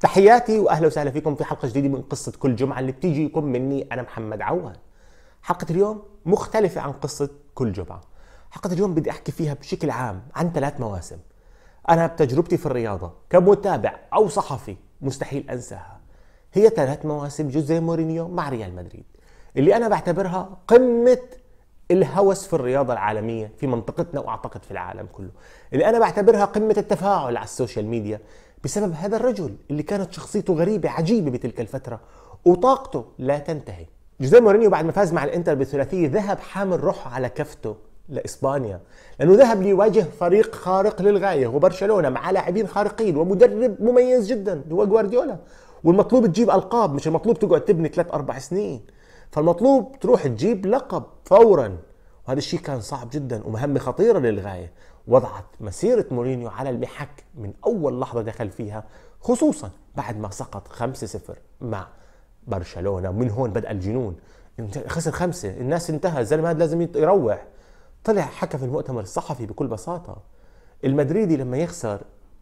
تحياتي واهلا وسهلا فيكم في حلقه جديده من قصه كل جمعه اللي بتيجيكم مني انا محمد عواد. حلقه اليوم مختلفه عن قصه كل جمعه. حلقه اليوم بدي احكي فيها بشكل عام عن ثلاث مواسم. انا بتجربتي في الرياضه كمتابع او صحفي مستحيل انساها. هي ثلاث مواسم جوزيه مورينيو مع ريال مدريد اللي انا بعتبرها قمه الهوس في الرياضة العالمية في منطقتنا وأعتقد في العالم كله اللي أنا بعتبرها قمة التفاعل على السوشيال ميديا بسبب هذا الرجل اللي كانت شخصيته غريبة عجيبة بتلك الفترة وطاقته لا تنتهي جوزيه مورينيو بعد ما فاز مع الانتر بالثلاثية ذهب حامل روحه على كفته لاسبانيا لانه ذهب ليواجه فريق خارق للغايه هو برشلونه مع لاعبين خارقين ومدرب مميز جدا هو جوارديولا والمطلوب تجيب القاب مش المطلوب تقعد تبني ثلاث اربع سنين فالمطلوب تروح تجيب لقب فورا وهذا الشيء كان صعب جدا ومهمه خطيره للغايه وضعت مسيرة مورينيو على المحك من أول لحظة دخل فيها خصوصا بعد ما سقط 5-0 مع برشلونة من هون بدأ الجنون خسر خمسة الناس انتهى الزلمة هذا لازم يروح طلع حكى في المؤتمر الصحفي بكل بساطة المدريدي لما يخسر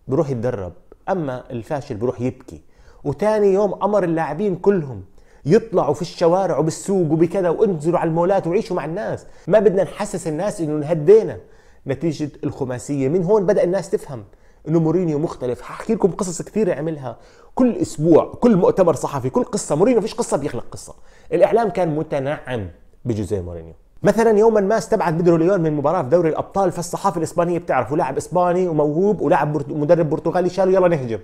بروح يتدرب أما الفاشل بروح يبكي وتاني يوم أمر اللاعبين كلهم يطلعوا في الشوارع وبالسوق وبكذا وانزلوا على المولات وعيشوا مع الناس ما بدنا نحسس الناس انه انهدينا نتيجه الخماسيه من هون بدا الناس تفهم انه مورينيو مختلف حاحكي لكم قصص كثيره عملها كل اسبوع كل مؤتمر صحفي كل قصه مورينيو فيش قصه بيخلق قصه الاعلام كان متنعم بجوزيه مورينيو مثلا يوما ما استبعد بيدرو ليون من مباراه في دوري الابطال فالصحافه الاسبانيه بتعرفوا لاعب اسباني وموهوب ولاعب مدرب برتغالي شالوا يلا نهجم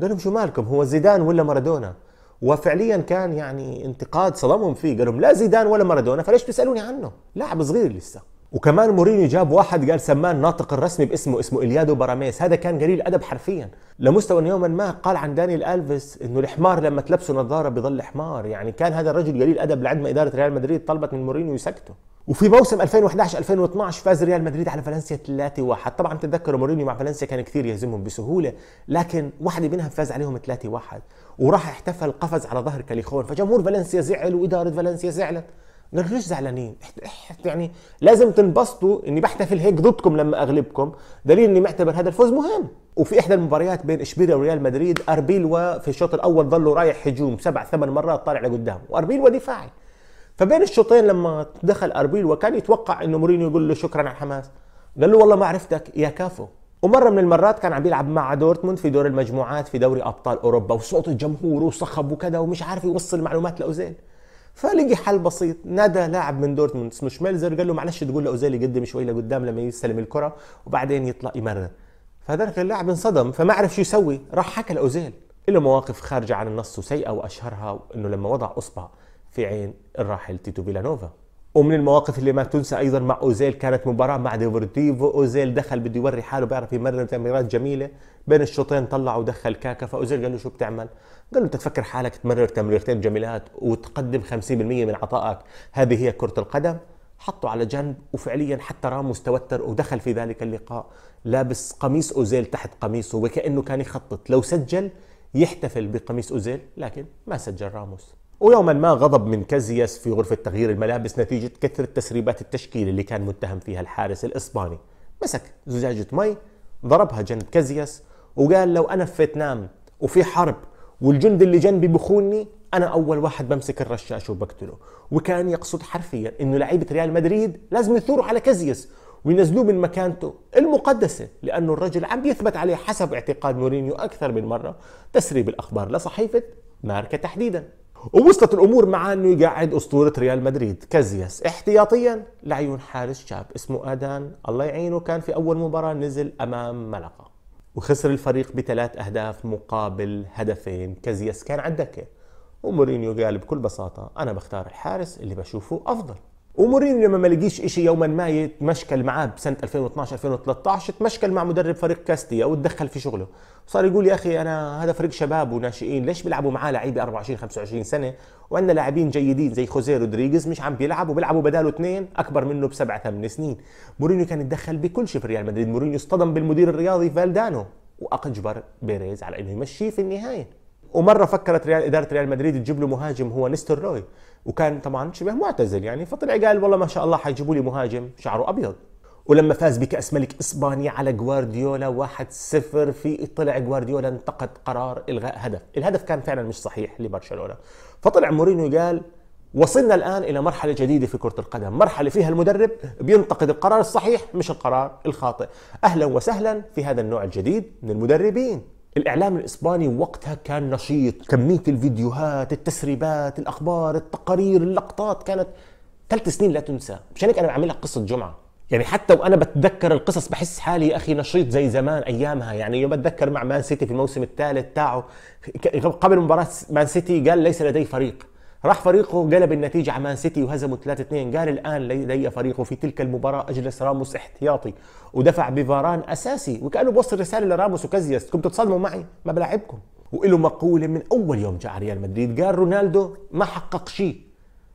قال لهم شو مالكم هو زيدان ولا مارادونا وفعليا كان يعني انتقاد صدمهم فيه قال لهم لا زيدان ولا مارادونا فليش تسالوني عنه لاعب صغير لسه وكمان مورينيو جاب واحد قال سماه الناطق الرسمي باسمه اسمه اليادو باراميس هذا كان قليل ادب حرفيا لمستوى ان يوما ما قال عن دانيال الفيس انه الحمار لما تلبسه نظاره بيضل حمار يعني كان هذا الرجل قليل ادب لعند ما اداره ريال مدريد طلبت من مورينيو يسكته وفي موسم 2011 2012 فاز ريال مدريد على فالنسيا 3-1 طبعا تتذكروا مورينيو مع فالنسيا كان كثير يهزمهم بسهوله لكن واحده منها فاز عليهم 3-1 وراح احتفل قفز على ظهر كاليخون فجمهور فالنسيا زعل واداره فالنسيا زعلت ما تكونوش زعلانين يعني لازم تنبسطوا اني بحتفل هيك ضدكم لما اغلبكم دليل اني معتبر هذا الفوز مهم وفي احدى المباريات بين اشبيليا وريال مدريد اربيلوا في الشوط الاول ظلوا رايح هجوم سبع ثمان مرات طالع لقدام واربيلوا دفاعي فبين الشوطين لما دخل اربيلوا كان يتوقع انه مورينيو يقول له شكرا على الحماس قال له والله ما عرفتك يا كافو ومره من المرات كان عم بيلعب مع دورتموند في دور المجموعات في دوري ابطال اوروبا وصوت الجمهور وصخب وكذا ومش عارف يوصل معلومات لاوزيل فلقي حل بسيط نادى لاعب من دورتموند اسمه شميلزر قال له معلش تقول لاوزيل يقدم شوي لقدام لما يستلم الكره وبعدين يطلع يمرر فذلك اللاعب انصدم فما عرف شو يسوي راح حكى لاوزيل له مواقف خارجه عن النص وسيئه واشهرها انه لما وضع اصبع في عين الراحل تيتو فيلانوفا ومن المواقف اللي ما تنسى ايضا مع اوزيل كانت مباراه مع ديفورتيفو اوزيل دخل بده يوري حاله بيعرف يمرر تمريرات جميله بين الشوطين طلع ودخل كاكا فاوزيل قال له شو بتعمل قال له انت تفكر حالك تمرر تمريرتين جميلات وتقدم 50% من عطائك هذه هي كره القدم حطه على جنب وفعليا حتى راموس توتر ودخل في ذلك اللقاء لابس قميص اوزيل تحت قميصه وكانه كان يخطط لو سجل يحتفل بقميص اوزيل لكن ما سجل راموس ويوما ما غضب من كازياس في غرفة تغيير الملابس نتيجة كثرة تسريبات التشكيل اللي كان متهم فيها الحارس الإسباني مسك زجاجة مي ضربها جنب كازياس وقال لو أنا في فيتنام وفي حرب والجندي اللي جنبي بخوني أنا أول واحد بمسك الرشاش وبقتله وكان يقصد حرفيا إنه لعيبة ريال مدريد لازم يثوروا على كازياس وينزلوه من مكانته المقدسة لأنه الرجل عم بيثبت عليه حسب اعتقاد مورينيو أكثر من مرة تسريب الأخبار لصحيفة ماركة تحديداً ووصلت الامور مع انه يقعد اسطوره ريال مدريد كازياس احتياطيا لعيون حارس شاب اسمه ادان الله يعينه كان في اول مباراه نزل امام ملقا وخسر الفريق بثلاث اهداف مقابل هدفين كازياس كان على الدكه ومورينيو قال بكل بساطه انا بختار الحارس اللي بشوفه افضل ومورينيو لما ما لقيش شيء يوما ما يتمشكل معاه بسنه 2012 2013 تمشكل مع مدرب فريق كاستيا وتدخل في شغله صار يقول يا اخي انا هذا فريق شباب وناشئين ليش بيلعبوا معاه لعيبه 24 25 سنه وعندنا لاعبين جيدين زي خوزيه رودريغيز مش عم بيلعبوا بيلعبوا بداله اثنين اكبر منه بسبع ثمان سنين مورينيو كان يتدخل بكل شيء في ريال مدريد مورينيو اصطدم بالمدير الرياضي فالدانو واجبر بيريز على انه يمشيه في النهايه ومره فكرت ريال اداره ريال مدريد تجيب له مهاجم هو نيستر روي وكان طبعا شبه معتزل يعني فطلع قال والله ما شاء الله حيجيبوا لي مهاجم شعره ابيض ولما فاز بكأس ملك إسبانيا على جوارديولا 1-0 في طلع جوارديولا انتقد قرار إلغاء هدف الهدف كان فعلا مش صحيح لبرشلونة فطلع مورينيو قال وصلنا الآن إلى مرحلة جديدة في كرة القدم مرحلة فيها المدرب بينتقد القرار الصحيح مش القرار الخاطئ أهلا وسهلا في هذا النوع الجديد من المدربين الإعلام الإسباني وقتها كان نشيط كمية الفيديوهات التسريبات الأخبار التقارير اللقطات كانت ثلاث سنين لا تنسى مشان هيك أنا بعملها قصة جمعة يعني حتى وانا بتذكر القصص بحس حالي يا اخي نشيط زي زمان ايامها يعني بتذكر مع مان سيتي في الموسم الثالث تاعه قبل مباراه مان سيتي قال ليس لدي فريق راح فريقه جلب النتيجة على مان سيتي وهزموا 3-2 قال الآن لدي فريقه في تلك المباراة أجلس راموس احتياطي ودفع بفاران أساسي وكأنه بوصل رسالة لراموس وكازياس كنتوا تصدموا معي ما بلاعبكم وله مقولة من أول يوم جاء ريال مدريد قال رونالدو ما حقق شيء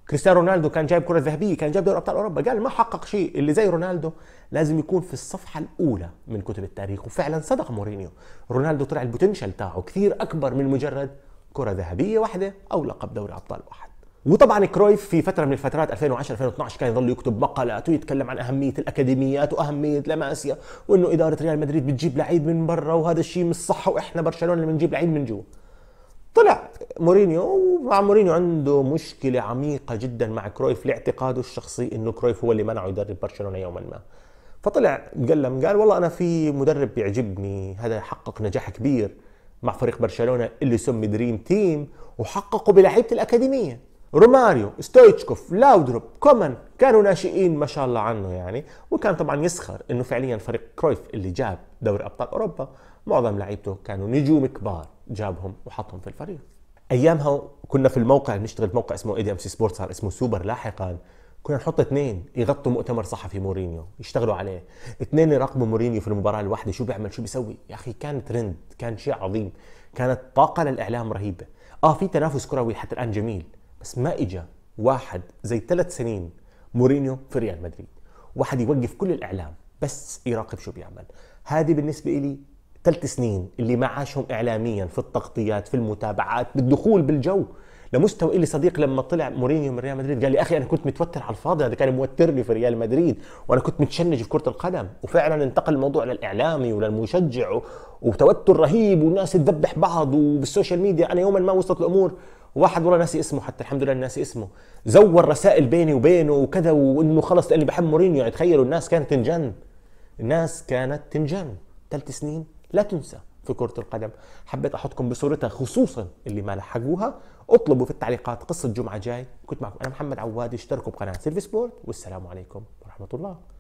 كريستيانو رونالدو كان جايب كرة ذهبية كان جايب دوري أبطال أوروبا قال ما حقق شيء اللي زي رونالدو لازم يكون في الصفحة الأولى من كتب التاريخ وفعلا صدق مورينيو رونالدو طلع البوتنشل تاعه كثير أكبر من مجرد كره ذهبيه واحده او لقب دوري ابطال واحد وطبعا كرويف في فتره من الفترات 2010 2012 كان يظل يكتب مقالات ويتكلم عن اهميه الاكاديميات واهميه لاماسيا وانه اداره ريال مدريد بتجيب لعيب من برا وهذا الشيء مش صح واحنا برشلونه اللي بنجيب لعيب من جوا طلع مورينيو ومع مورينيو عنده مشكله عميقه جدا مع كرويف لاعتقاده الشخصي انه كرويف هو اللي منعه يدرب برشلونه يوما ما فطلع قلم قال والله انا في مدرب بيعجبني هذا حقق نجاح كبير مع فريق برشلونه اللي سمي دريم تيم وحققوا بلعيبه الاكاديميه روماريو ستويتشكوف لاودروب كومان كانوا ناشئين ما شاء الله عنه يعني وكان طبعا يسخر انه فعليا فريق كرويف اللي جاب دوري ابطال اوروبا معظم لعيبته كانوا نجوم كبار جابهم وحطهم في الفريق ايامها كنا في الموقع نشتغل موقع اسمه اي دي ام سي سبورت صار اسمه سوبر لاحقا كنا نحط اثنين يغطوا مؤتمر صحفي مورينيو يشتغلوا عليه اثنين يراقبوا مورينيو في المباراه الواحده شو بيعمل شو بيسوي يا اخي كان ترند كان شيء عظيم كانت طاقه للاعلام رهيبه اه في تنافس كروي حتى الان جميل بس ما اجى واحد زي ثلاث سنين مورينيو في ريال مدريد واحد يوقف كل الاعلام بس يراقب شو بيعمل هذه بالنسبه لي ثلاث سنين اللي ما عاشهم اعلاميا في التغطيات في المتابعات بالدخول بالجو لمستوى الي إيه صديق لما طلع مورينيو من ريال مدريد قال لي اخي انا كنت متوتر على الفاضي هذا كان موترني في ريال مدريد وانا كنت متشنج في كره القدم وفعلا انتقل الموضوع للاعلامي وللمشجع وتوتر رهيب والناس تذبح بعض وبالسوشيال ميديا انا يوما ما وصلت الامور واحد والله ناسي اسمه حتى الحمد لله ناسي اسمه زور رسائل بيني وبينه وكذا وانه خلص لاني بحب مورينيو يعني تخيلوا الناس كانت تنجن الناس كانت تنجن ثلاث سنين لا تنسى في كرة القدم حبيت أحطكم بصورتها خصوصا اللي ما لحقوها اطلبوا في التعليقات قصة جمعة جاي كنت معكم أنا محمد عواد اشتركوا بقناة سيلفي سبورت والسلام عليكم ورحمة الله